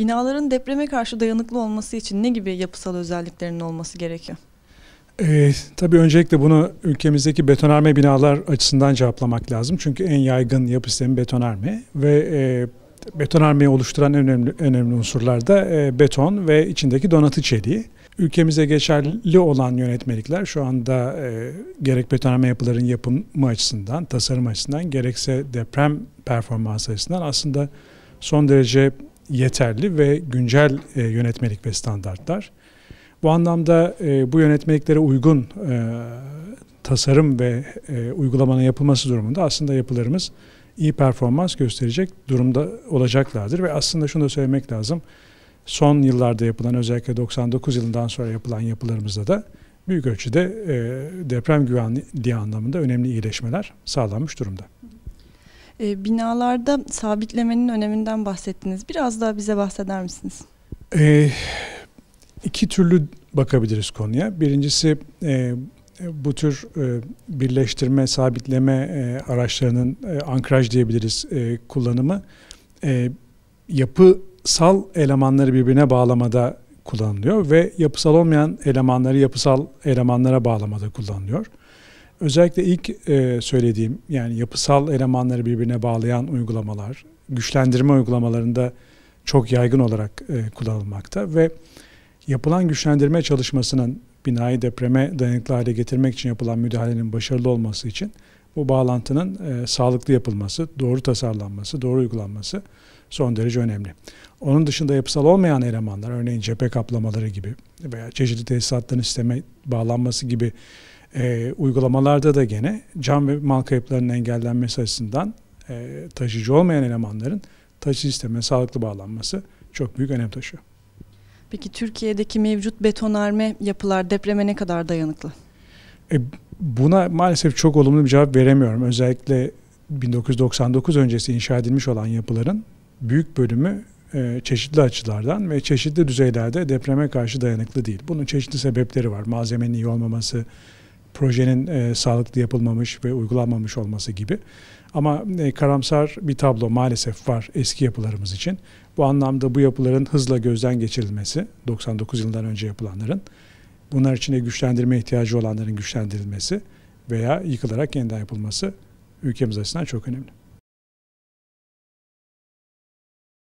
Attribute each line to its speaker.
Speaker 1: Binaların depreme karşı dayanıklı olması için ne gibi yapısal özelliklerinin olması gerekiyor?
Speaker 2: Ee, tabii öncelikle bunu ülkemizdeki betonarme binalar açısından cevaplamak lazım. Çünkü en yaygın yapı sistemi betonarme ve e, betonarmeyi oluşturan en önemli, önemli unsurlar da e, beton ve içindeki donatı çeliği. Ülkemize geçerli olan yönetmelikler şu anda e, gerek betonarme yapıların yapımı açısından, tasarım açısından gerekse deprem performansı açısından aslında son derece yeterli ve güncel e, yönetmelik ve standartlar. Bu anlamda e, bu yönetmeliklere uygun e, tasarım ve e, uygulamanın yapılması durumunda aslında yapılarımız iyi performans gösterecek durumda olacaklardır ve aslında şunu da söylemek lazım. Son yıllarda yapılan özellikle 99 yılından sonra yapılan yapılarımızda da büyük ölçüde e, deprem güvenliği anlamında önemli iyileşmeler sağlanmış durumda.
Speaker 1: E, binalarda sabitlemenin öneminden bahsettiniz. Biraz daha bize bahseder misiniz?
Speaker 2: E, iki türlü bakabiliriz konuya. Birincisi e, bu tür e, birleştirme, sabitleme e, araçlarının e, ankraj diyebiliriz e, kullanımı e, yapısal elemanları birbirine bağlamada kullanılıyor ve yapısal olmayan elemanları yapısal elemanlara bağlamada kullanılıyor. Özellikle ilk e, söylediğim yani yapısal elemanları birbirine bağlayan uygulamalar, güçlendirme uygulamalarında çok yaygın olarak e, kullanılmakta ve yapılan güçlendirme çalışmasının binayı depreme dayanıklı hale getirmek için yapılan müdahalenin başarılı olması için bu bağlantının e, sağlıklı yapılması, doğru tasarlanması, doğru uygulanması son derece önemli. Onun dışında yapısal olmayan elemanlar, örneğin cephe kaplamaları gibi veya çeşitli tesisatların sisteme bağlanması gibi e, uygulamalarda da gene can ve mal kayıplarının engellenmesi açısından e, taşıyıcı olmayan elemanların taşı sisteme sağlıklı bağlanması çok büyük önem taşıyor.
Speaker 1: Peki Türkiye'deki mevcut betonarme yapılar depreme ne kadar dayanıklı?
Speaker 2: E, buna maalesef çok olumlu bir cevap veremiyorum. Özellikle 1999 öncesi inşa edilmiş olan yapıların büyük bölümü e, çeşitli açılardan ve çeşitli düzeylerde depreme karşı dayanıklı değil. Bunun çeşitli sebepleri var. Malzemenin iyi olmaması, projenin e, sağlıklı yapılmamış ve uygulanmamış olması gibi. Ama e, karamsar bir tablo maalesef var eski yapılarımız için. Bu anlamda bu yapıların hızla gözden geçirilmesi, 99 yıldan önce yapılanların, bunlar içinde güçlendirme ihtiyacı olanların güçlendirilmesi veya yıkılarak yeniden yapılması ülkemiz açısından çok önemli.